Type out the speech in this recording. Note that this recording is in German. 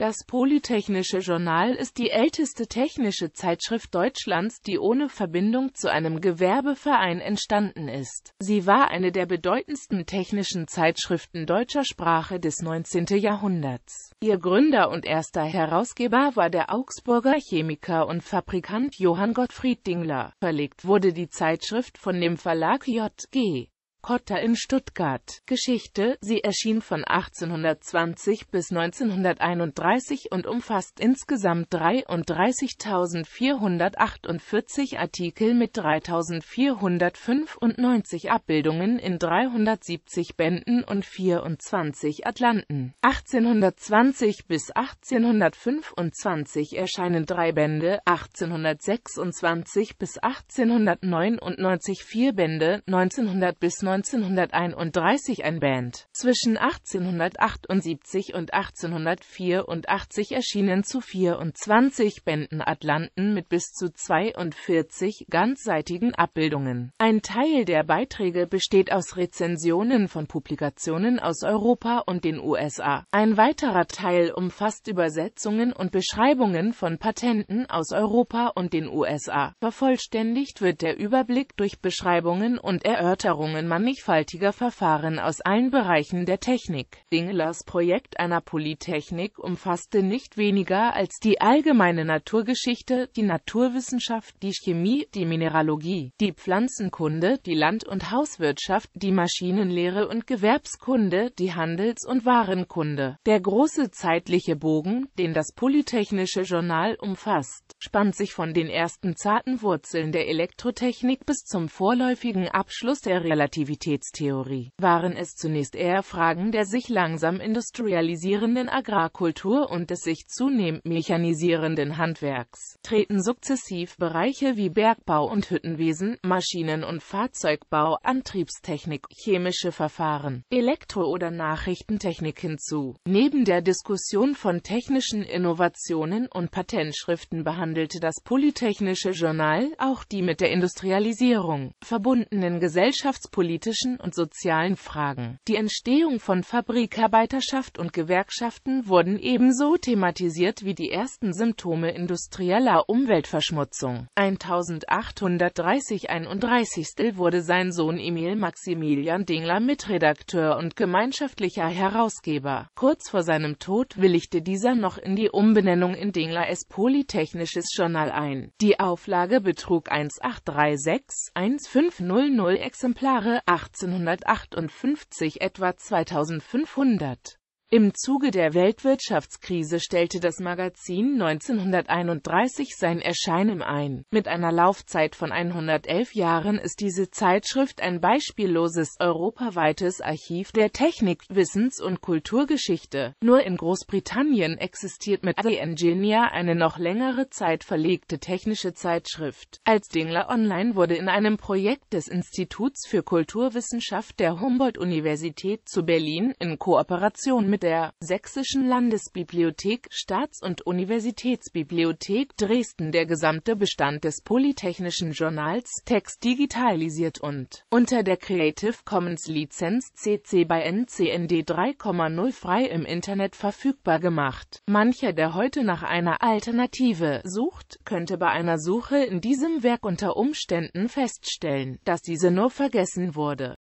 Das Polytechnische Journal ist die älteste technische Zeitschrift Deutschlands, die ohne Verbindung zu einem Gewerbeverein entstanden ist. Sie war eine der bedeutendsten technischen Zeitschriften deutscher Sprache des 19. Jahrhunderts. Ihr Gründer und erster Herausgeber war der Augsburger Chemiker und Fabrikant Johann Gottfried Dingler. Verlegt wurde die Zeitschrift von dem Verlag J.G. Hotta in Stuttgart. Geschichte. Sie erschien von 1820 bis 1931 und umfasst insgesamt 33.448 Artikel mit 3.495 Abbildungen in 370 Bänden und 24 Atlanten. 1820 bis 1825 erscheinen drei Bände, 1826 bis 1899 vier Bände, 1900 bis 1931 ein Band. Zwischen 1878 und 1884 erschienen zu 24 Bänden Atlanten mit bis zu 42 ganzseitigen Abbildungen. Ein Teil der Beiträge besteht aus Rezensionen von Publikationen aus Europa und den USA. Ein weiterer Teil umfasst Übersetzungen und Beschreibungen von Patenten aus Europa und den USA. Vervollständigt wird der Überblick durch Beschreibungen und Erörterungen mannigfaltiger Verfahren aus allen Bereichen der Technik. Dinglers Projekt einer Polytechnik umfasste nicht weniger als die allgemeine Naturgeschichte, die Naturwissenschaft, die Chemie, die Mineralogie, die Pflanzenkunde, die Land- und Hauswirtschaft, die Maschinenlehre und Gewerbskunde, die Handels- und Warenkunde. Der große zeitliche Bogen, den das Polytechnische Journal umfasst, spannt sich von den ersten zarten Wurzeln der Elektrotechnik bis zum vorläufigen Abschluss der Relativität Relativitätstheorie waren es zunächst eher Fragen der sich langsam industrialisierenden Agrarkultur und des sich zunehmend mechanisierenden Handwerks. Treten sukzessiv Bereiche wie Bergbau und Hüttenwesen, Maschinen- und Fahrzeugbau, Antriebstechnik, chemische Verfahren, Elektro- oder Nachrichtentechnik hinzu. Neben der Diskussion von technischen Innovationen und Patentschriften behandelte das Polytechnische Journal auch die mit der Industrialisierung verbundenen Gesellschaftspolitik politischen und sozialen Fragen. Die Entstehung von Fabrikarbeiterschaft und Gewerkschaften wurden ebenso thematisiert wie die ersten Symptome industrieller Umweltverschmutzung. 1830-31 wurde sein Sohn Emil Maximilian Dingler Mitredakteur und gemeinschaftlicher Herausgeber. Kurz vor seinem Tod willigte dieser noch in die Umbenennung in Dingler S. Polytechnisches Journal ein. Die Auflage betrug 1836 1500 Exemplare, 1858 etwa 2500 im Zuge der Weltwirtschaftskrise stellte das Magazin 1931 sein Erscheinen ein. Mit einer Laufzeit von 111 Jahren ist diese Zeitschrift ein beispielloses europaweites Archiv der Technik, Wissens- und Kulturgeschichte. Nur in Großbritannien existiert mit The Engineer eine noch längere Zeit verlegte technische Zeitschrift. Als Dingler Online wurde in einem Projekt des Instituts für Kulturwissenschaft der Humboldt-Universität zu Berlin in Kooperation mit der Sächsischen Landesbibliothek, Staats- und Universitätsbibliothek Dresden der gesamte Bestand des Polytechnischen Journals Text digitalisiert und unter der Creative Commons Lizenz CC bei NCND 3.0 frei im Internet verfügbar gemacht. Mancher, der heute nach einer Alternative sucht, könnte bei einer Suche in diesem Werk unter Umständen feststellen, dass diese nur vergessen wurde